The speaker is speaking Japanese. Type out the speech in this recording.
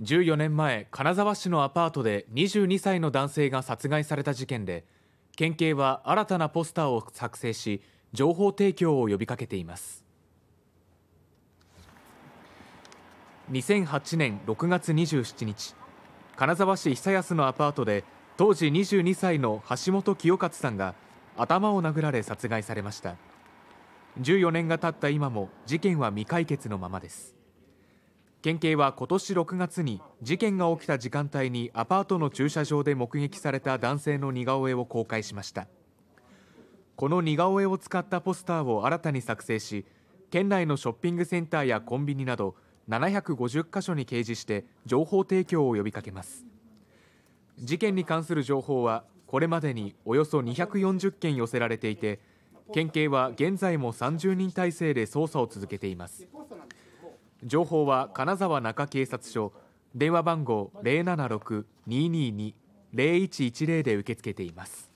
14年前、金沢市のアパートで22歳の男性が殺害された事件で、県警は新たなポスターを作成し、情報提供を呼びかけています。2008年6月27日、金沢市久安のアパートで、当時22歳の橋本清勝さんが頭を殴られ殺害されました。14年が経った今も事件は未解決のままです。県警は今年6月に事件が起きた時間帯にアパートの駐車場で目撃された男性の似顔絵を公開しましたこの似顔絵を使ったポスターを新たに作成し県内のショッピングセンターやコンビニなど750カ所に掲示して情報提供を呼びかけます事件に関する情報はこれまでにおよそ240件寄せられていて県警は現在も30人体制で捜査を続けています情報は金沢中警察署電話番号076-222-0110で受け付けています